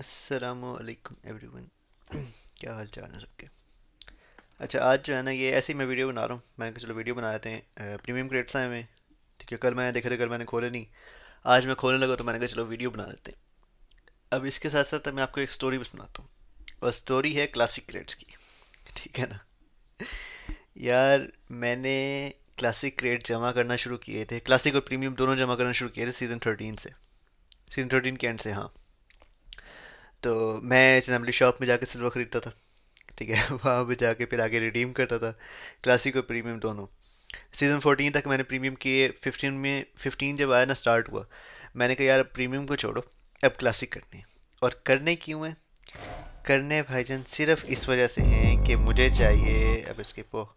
असलकम every one क्या हाल चाल है सबके अच्छा आज जो है ना ये ऐसे ही मैं वीडियो बना रहा हूँ मैंने कहा चलो वीडियो बनाए हैं प्रीमियम क्रेट्स आए हमें ठीक है कल मैंने देखे थे कल मैंने खोले नहीं आज मैं खोलने लगा तो मैंने कहा चलो वीडियो बना लेते हैं अब इसके साथ साथ मैं आपको एक स्टोरी भी सुनाता हूँ और स्टोरी है क्लासिक क्रेट्स की ठीक है ना यार मैंने क्लासिक क्रेट जमा करना शुरू किए थे क्लासिक और प्रीमियम दोनों जमा करना शुरू किए थे सीज़न थर्टीन से सीज़न थर्टीन के एंड से हाँ तो मैं जनरली शॉप में जाके सिल्वर ख़रीदता था ठीक है वहाँ पर जाके फिर आगे रिडीम करता था क्लासिक और प्रीमियम दोनों सीज़न फोर्टीन तक मैंने प्रीमियम किए फिफ्टीन में फिफ्टीन जब आया ना स्टार्ट हुआ मैंने कहा यार प्रीमियम को छोड़ो अब क्लासिक करने और करने क्यों हैं करने भाईजान सिर्फ इस वजह से हैं कि मुझे चाहिए अब इसके पो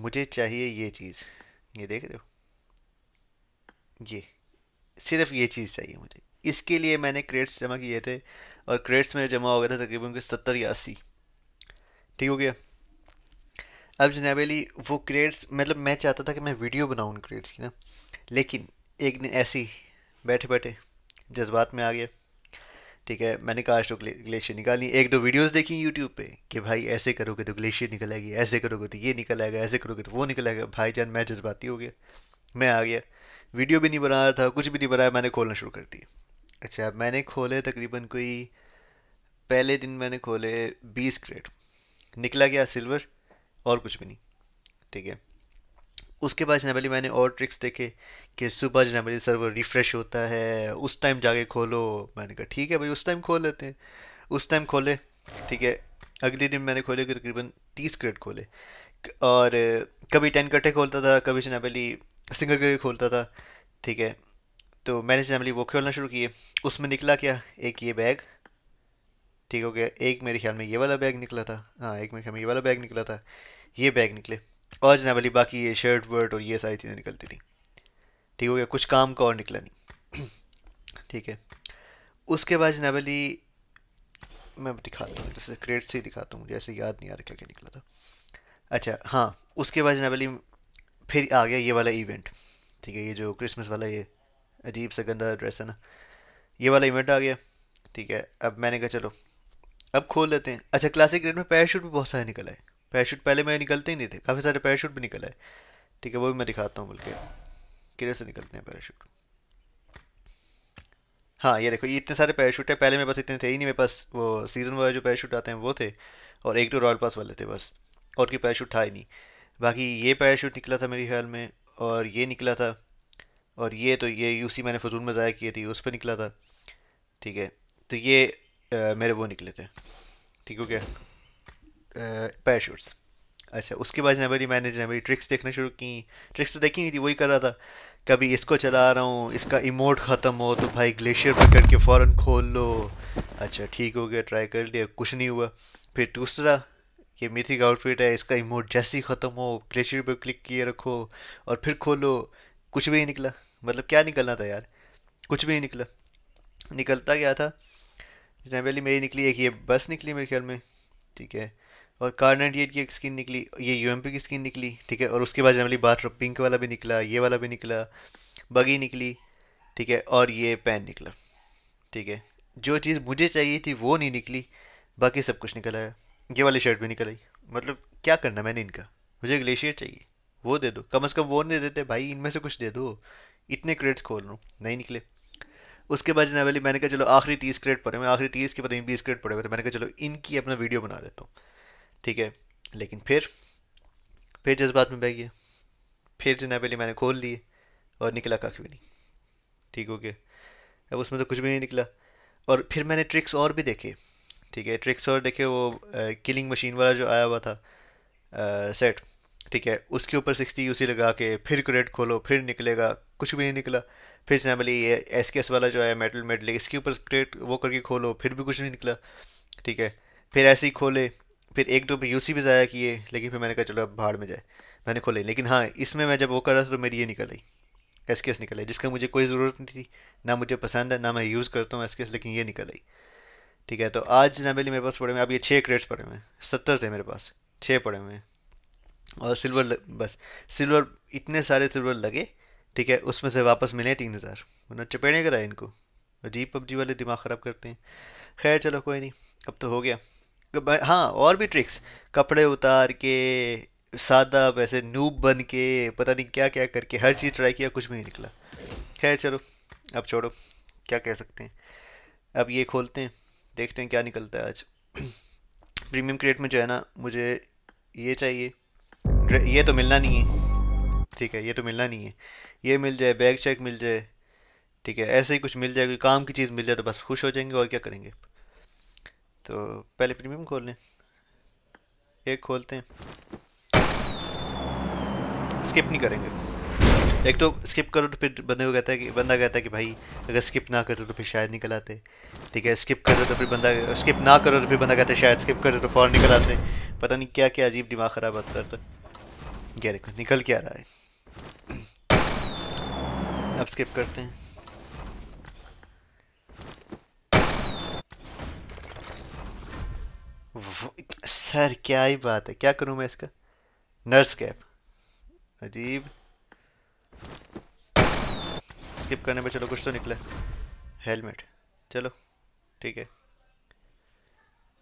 मुझे चाहिए ये चीज़ ये देख रहे हो ये सिर्फ ये चीज़ चाहिए मुझे इसके लिए मैंने क्रेड्स जमा किए थे और क्रेड्स मेरे जमा हो गए थे तकरीबन के सत्तर या अस्सी ठीक हो गया अब जनाब अली वो क्रेड्स मतलब मैं चाहता था कि मैं वीडियो बनाऊँ उन क्रेड्स की ना लेकिन एक दिन ऐसे ही बैठे बैठे जज्बात में आ गया ठीक है मैंने कहा आज तो ग्लेशियर निकाली एक दो वीडियोस देखी यूट्यूब पे कि भाई ऐसे करोगे तो ग्लेशियर निकल आएगी ऐसे करोगे तो ये निकल आएगा ऐसे करोगे तो वो निकल आएगा भाई जान मैं जज्बाती हो गया मैं आ गया वीडियो भी नहीं बना रहा था कुछ भी नहीं बनाया मैंने खोलना शुरू कर दिया अच्छा मैंने खोले तकरीबन कोई पहले दिन मैंने खोले बीस क्रेट निकला गया सिल्वर और कुछ भी नहीं ठीक है उसके बाद जनाबली मैंने और ट्रिक्स देखे कि सुबह जनाबली सर्वर रिफ़्रेश होता है उस टाइम जाके खोलो मैंने कहा ठीक है भाई उस टाइम खोल लेते हैं उस टाइम खोले ठीक है अगले दिन मैंने खोले तकरीबन तीस क्रेट खोले और कभी टेन कट्ठे खोलता था कभी जनाबली सिंगल करके खोलता था ठीक है तो मैंने जनरली वो खोलना शुरू किए उसमें निकला क्या एक ये बैग ठीक हो गया एक मेरे ख्याल में ये वाला बैग निकला था हाँ एक मेरे ख्याल में ये वाला बैग निकला था ये बैग निकले और जनाबली बाकी ये शर्ट वर्ट और ये सारी चीज़ें निकलती थी ठीक हो गया कुछ काम का और निकला नहीं ठीक है उसके बाद जनाबली मैं दिखाता हूँ जैसे क्रेट से ही दिखाता हूँ मुझे ऐसे याद नहीं आ रहा क्या क्या निकला था अच्छा हाँ उसके बाद जनाबली फिर आ गया ये वाला इवेंट ठीक है ये जो क्रिसमस वाला ये अजीब सा गंदा एड्रेस है ना ये वाला इवेंट आ गया ठीक है अब मैंने कहा चलो अब खोल लेते हैं अच्छा क्लासिक ग्रेड में पैराशूट भी बहुत सारे निकल आए पैराशूट पहले मैं निकलते ही नहीं थे काफ़ी सारे पैराशूट भी निकल आए ठीक है वो भी मैं दिखाता हूँ बल्कि किधर से निकलते हैं पैराशूट हाँ ये देखो ये इतने सारे पैराशूट है पहले मेरे पास इतने थे ही नहीं मेरे पास वो सीज़न वाले जो पैराशूट आते हैं वो थे और एक दो रॉयल पास वाले थे बस और कोई पैराशूट था ही नहीं बाकी ये पैराशूट निकला था मेरे ख्याल में और ये निकला था और ये तो ये यूसी मैंने फजूल में ज़ाया किए थे उस पर निकला था ठीक है तो ये आ, मेरे वो निकले थे ठीक हो गया पैराशूट्स अच्छा उसके बाद जना जी मैंने जनाब ट्रिक्स देखना शुरू की ट्रिक्स तो देखी नहीं थी वही कर रहा था कभी इसको चला रहा हूँ इसका इमोट ख़त्म हो तो भाई ग्लेशियर पकड़ के फ़ौर खोल लो अच्छा ठीक हो गया ट्राई कर लिया कुछ नहीं हुआ फिर दूसरा ये मिथिक आउटफिट है इसका इमोट जैसे ही ख़त्म हो ग्लेशियर पर क्लिक किए रखो और फिर खोलो कुछ भी नहीं निकला मतलब क्या निकलना था यार कुछ भी नहीं निकला निकलता क्या था जनवरी मेरी निकली एक ये बस निकली मेरे ख्याल में ठीक है और कार नाइनटी एट की एक स्किन निकली ये यू की स्किन निकली ठीक है और उसके बाद जनवली बाहर पिंक वाला भी निकला ये वाला भी निकला बगी निकली ठीक है और ये पेन निकला ठीक है जो चीज़ मुझे चाहिए थी वो नहीं निकली बाकी सब कुछ निकल आया ये वाली शर्ट भी निकल आई मतलब क्या करना मैंने इनका मुझे ग्लेशियर चाहिए वो दे दो कम से कम वो नहीं देते भाई इनमें से कुछ दे दो इतने क्रेड्स खोल रहा हूँ नहीं निकले उसके बाद जनाब वाली मैंने कहा चलो आखिरी तीस क्रेड पड़े मैं आखिरी तीस के पता नहीं बीस क्रेड पड़े हुए तो मैंने कहा चलो इनकी अपना वीडियो बना देता हूँ ठीक है लेकिन फिर फिर जज्बात में बह गया फिर जनाब वाली मैंने खोल लिए और निकला काफ़ी भी नहीं ठीक हो गया अब उसमें तो कुछ भी नहीं निकला और फिर मैंने ट्रिक्स और भी देखे ठीक है ट्रिक्स और देखे वो किलिंग मशीन वाला जो आया हुआ था सेट ठीक है उसके ऊपर सिक्सटी यूसी लगा के फिर क्रेड खोलो फिर निकलेगा कुछ भी नहीं निकला फिर जनरली ये एस के एस वाला जो है मेटल मेडल इसके ऊपर क्रेड वो करके खोलो फिर भी कुछ नहीं निकला ठीक है फिर ऐसे ही खोले फिर एक दो यू यू भी ज़ाया किए लेकिन फिर मैंने कहा चलो अब बाहर में जाए मैंने खोले लेकिन हाँ इसमें मैं जब वो कर रहा था तो मेरी ये निकल आई एस के एस निकल आई जिसका मुझे कोई ज़रूरत नहीं थी ना मुझे पसंद है ना मैं यूज़ करता हूँ एस के एस लेकिन ये निकल आई ठीक है तो आज नबेली मेरे पास पड़े हुए अब ये छः क्रेड्स पड़े हुए हैं सत्तर थे मेरे पास छः पड़े हुए हैं और सिल्वर लग, बस सिल्वर इतने सारे सिल्वर लगे ठीक है उसमें से वापस मिले तीन हज़ार उन्होंने चपेड़े कराए इनको अजीब पबजी वाले दिमाग ख़राब करते हैं खैर चलो कोई नहीं अब तो हो गया हाँ और भी ट्रिक्स कपड़े उतार के सादा वैसे नूब बन के पता नहीं क्या क्या करके हर चीज़ ट्राई किया कुछ भी नहीं निकला खैर चलो अब छोड़ो क्या कह सकते हैं अब ये खोलते हैं देखते हैं क्या निकलता है आज प्रीमियम क्रेट में जो है ना मुझे ये चाहिए ये तो मिलना नहीं है ठीक है ये तो मिलना नहीं है ये मिल जाए बैग चेक मिल जाए ठीक है ऐसे ही कुछ मिल जाए कोई काम की चीज़ मिल जाए तो बस खुश हो जाएंगे और क्या करेंगे तो पहले प्रीमियम खोल लें एक खोलते हैं स्किप नहीं करेंगे एक तो स्किप करो तो फिर बंदे को कहता है कि बंदा कहता है कि भाई अगर स्किप ना करो तो फिर शायद निकल आते ठीक है स्किप करो तो फिर बंदा स्किप ना करो तो फिर बंदा कहता है शायद स्किप करो तो फौरन निकल आते पता नहीं क्या क्या अजीब दिमाग ख़राब आता है गैर देखो निकल क्या रहा है अब स्किप करते हैं सर क्या ही बात है क्या करूं मैं इसका नर्स कैप अजीब स्किप करने पे चलो कुछ तो निकला हेलमेट चलो ठीक है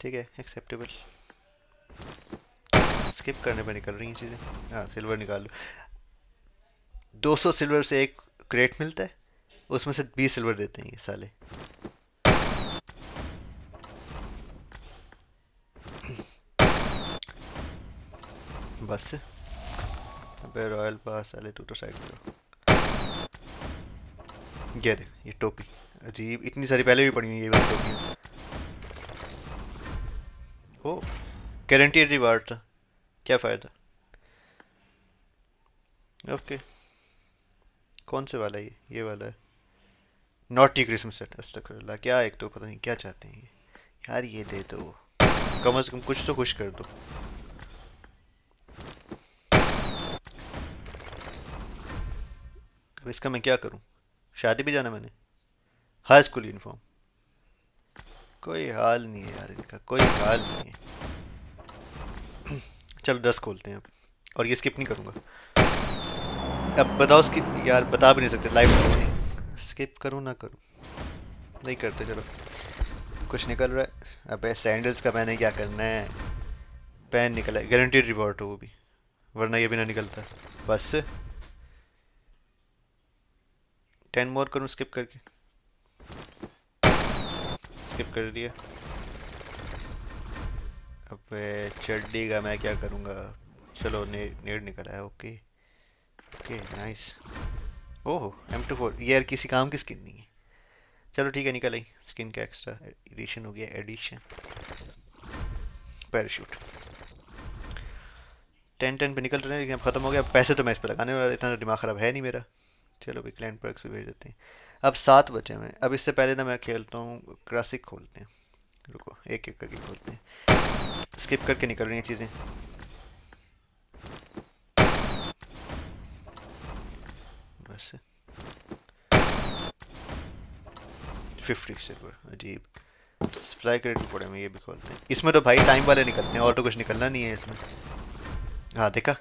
ठीक है एक्सेप्टेबल स्किप करने पर निकल रही हैं चीज़ें हाँ सिल्वर निकाल लो सौ सिल्वर से एक क्रेट मिलता है उसमें से 20 सिल्वर देते हैं ये साले बस अबे रॉयल पास साले टूटो साइड करो ये देख ये टोपी अजीब इतनी सारी पहले भी पड़ी हुई ये बात टोपी ओ गारंटीड रिवार्ड था क्या फ़ायदा ओके कौन से वाला ये ये वाला है नॉटी क्रिसमस सेट अस्तकरल्ला क्या एक तो पता नहीं क्या चाहते हैं ये यार ये दे दो कम से कम कुछ तो खुश कर दो अब इसका मैं क्या करूं शादी भी जाना मैंने हाई स्कूल यूनिफॉर्म कोई हाल नहीं है यार इनका कोई हाल नहीं है चलो दस खोलते हैं अब और ये स्किप नहीं करूँगा अब बताओ स्किप यार बता भी नहीं सकते लाइव तो नहीं स्किप करूँ ना करूँ नहीं करते चलो कुछ निकल रहा है अब सैंडल्स का मैंने क्या करना है पेन निकला है गारंटीड रिवॉर्ड हो वो भी वरना ये भी ना निकलता बस टेन मोर करूँ स्किप करके स्किप कर दिया अबे चड्डी का मैं क्या करूँगा चलो ने, नेट निकल आया okay okay nice oh M two four यार किसी काम की स्किन नहीं है चलो ठीक है निकल आई स्किन का एक्स्ट्रा एडिशन हो गया एडिशन पैराशूट टेन टेन पे निकल रहे हैं लेकिन अब ख़त्म हो गया पैसे तो मैं इस पर लगाने वाला इतना तो दिमाग ख़राब है नहीं मेरा चलो भाई क्लैंड पर्क्स भी भेज देते हैं अब सात बचे में हैं अब इससे पहले ना मैं खेलता हूँ क्लासिक खोलते हैं रुको एक एक करके खोलते हैं स्किप करके निकल रही हैं चीज़ें बस फिफ्टी सिल्वर अजीब सप्लाई क्रेडिट पड़े में ये भी खोलते हैं इसमें तो भाई टाइम वाले निकलते हैं और तो कुछ निकलना नहीं है इसमें हाँ देखा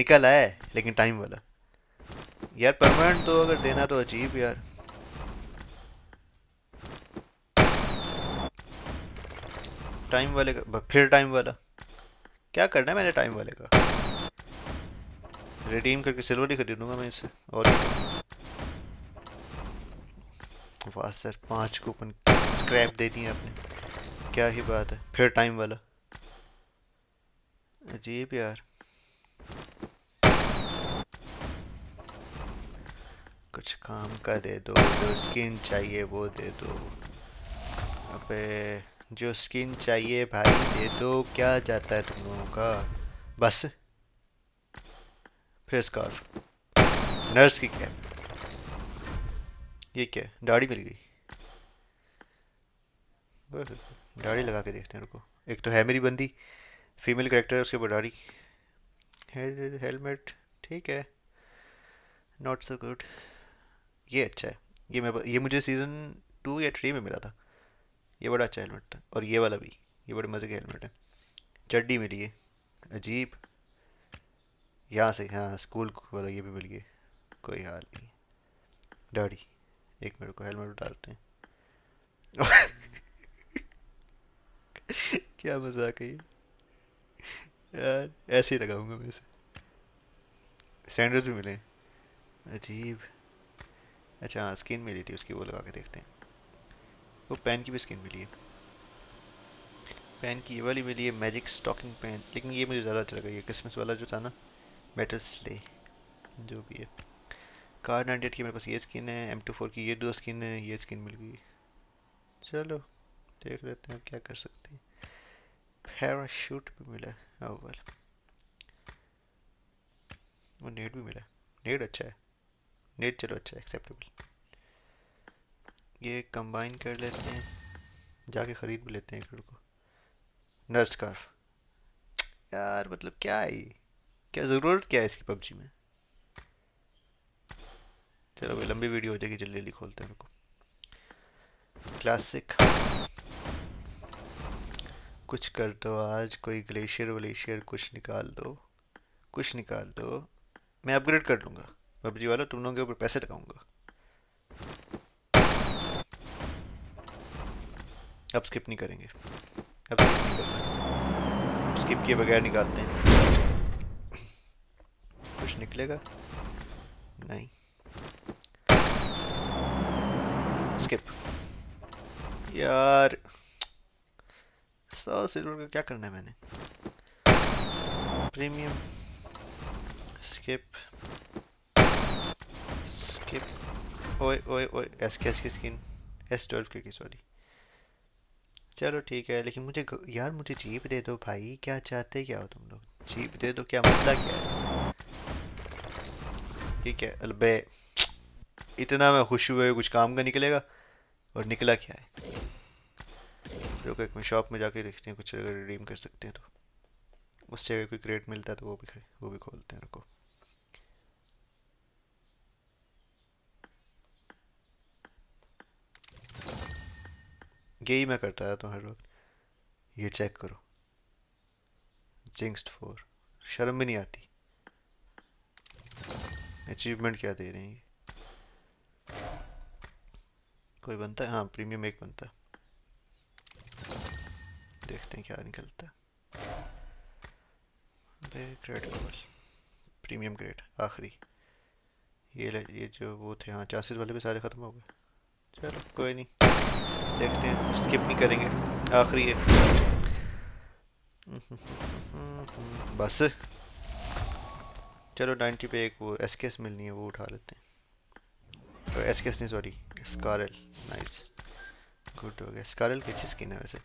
निकल आया लेकिन टाइम वाला यार परमानेंट तो अगर देना तो अजीब यार टाइम वाले का फिर टाइम वाला क्या करना है मैंने टाइम वाले का रिडीम करके सिल्वर ही खरीदूंगा मैं इसे और वाह सर पाँच कूपन स्क्रैप दे दिए आपने क्या ही बात है फिर टाइम वाला अजीब यार कुछ काम का दे दो जो स्किन चाहिए वो दे दो अबे जो स्किन चाहिए भाई दे दो तो क्या जाता है तुम लोगों का बस फिर स्कॉल नर्स की क्या ये क्या दाढ़ी मिल गई बस दाढ़ी लगा के देखते हैं रुको एक तो है मेरी बंदी फीमेल करेक्टर उसके ऊपर दाढ़ी हेलमेट ठीक है नॉट सो गुड ये अच्छा है ये मैं ये मुझे सीज़न टू या थ्री में मिला था ये बड़ा अच्छा हेलमेट था और ये वाला भी ये बड़े मज़े का हेलमेट है चड्डी मिली है अजीब यहाँ से हाँ स्कूल वाला ये भी मिल गए कोई हाल नहीं डाढ़ी एक मिनट को हेलमेट उतारते हैं क्या मजाक है यार ऐसे ही लगाऊंगा मैं इसे सैंडल्स भी मिले अजीब अच्छा हाँ स्किन मिली थी उसकी वो लगा के देखते हैं वो पेन की भी स्किन मिली है पेन की ये वाली मिली है मैजिक स्टॉकिंग पेन लेकिन ये मुझे ज़्यादा अच्छा लगा ये क्रिसमस वाला जो था ना मेटल स्ले जो भी है कार नाइनटी की मेरे पास ये स्किन है एम टू फोर की ये दो स्किन है ये स्किन मिल गई चलो देख लेते हैं क्या कर सकते हैं पैराशूट भी मिला अव्वल वो नेट भी मिला नेट अच्छा है नेट चलो अच्छा है एक्सेप्टेबल ये कंबाइन कर लेते हैं जाके ख़रीद भी लेते हैं एक को नर्स कार यार मतलब क्या है क्या ज़रूरत क्या है इसकी पबजी में चलो भाई लंबी वीडियो हो जाएगी जल्दी जल्दी खोलते हैं उनको क्लासिक कुछ कर दो आज कोई ग्लेशियर व्लेशियर कुछ निकाल दो कुछ निकाल दो मैं अपग्रेड कर लूँगा पबजी वाला तुम लोगों के ऊपर पैसे लगाऊँगा अब स्किप नहीं करेंगे अब स्किप नहीं करना स्किप किए बगैर निकालते हैं कुछ निकलेगा नहीं स्किप यार सौ सिल्वर का क्या करना है मैंने प्रीमियम स्किप स्किप ओए ओए ओए एस के एस की स्किन एस ट्वेल्व की सॉरी चलो ठीक है लेकिन मुझे यार मुझे जीप दे दो भाई क्या चाहते क्या हो तुम लोग जीप दे दो क्या मसला क्या है ठीक है अलबे इतना मैं खुश हुए कुछ काम का निकलेगा और निकला क्या है रुको एक मैं शॉप में जाके देखते हैं कुछ अगर रिडीम कर सकते हैं तो उससे अगर कोई क्रेट मिलता है तो वो भी वो भी खोलते हैं रुको यही मैं करता रहता हूँ हर वक्त ये चेक करो जिंक्सड फोर शर्म भी नहीं आती अचीवमेंट क्या दे रहे हैं कोई बनता है हाँ प्रीमियम एक बनता देखते हैं क्या निकलता ग्रेड प्रीमियम ग्रेड आखिरी ये ये जो वो थे हाँ चांसेस वाले भी सारे ख़त्म हो गए चलो कोई नहीं देखते हैं स्किप नहीं करेंगे आखिरी है बस चलो नाइन्टी पे एक वो एस के एस मिलनी है वो उठा लेते हैं तो एस के एस नहीं सॉरी स्कारल नाइस गुड हो गया स्कारल की अच्छी स्किन है वैसे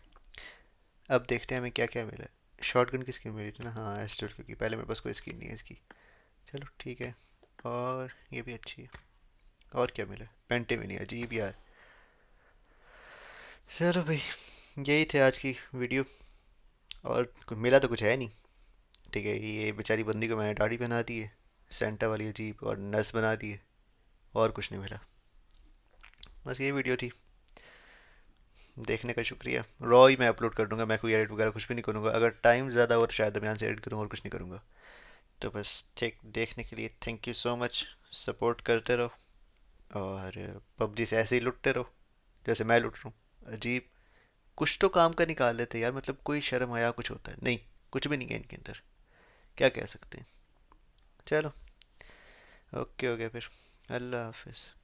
अब देखते हैं हमें क्या क्या मिला है शॉर्ट गन की स्किन मिली थी ना हाँ एस्टोर की पहले मेरे पास कोई स्किन नहीं है इसकी चलो ठीक है और ये भी अच्छी है और क्या मिला पेंटे भी नहीं अजीब यार चलो भाई यही थे आज की वीडियो और मिला तो कुछ है नहीं ठीक है ये बेचारी बंदी को मैंने दाढ़ी बना दी है सेंटा वाली अजीब और नर्स बना दी है और कुछ नहीं मिला बस ये वीडियो थी देखने का शुक्रिया रॉ ही मैं अपलोड कर दूँगा मैं कोई एडिट वगैरह कुछ भी नहीं करूँगा अगर टाइम ज़्यादा हो तो शायद मैं यहाँ से एडिट करूँ और कुछ नहीं करूँगा तो बस ठीक देखने के लिए thank you so much support करते रहो और पबजी से ऐसे ही लुटते रहो जैसे मैं लुट रहा हूँ अजीब कुछ तो काम का निकाल लेते यार मतलब कोई शर्म आया कुछ होता है नहीं कुछ भी नहीं है इनके अंदर क्या कह सकते हैं चलो ओके हो गया फिर अल्लाह हाफिज़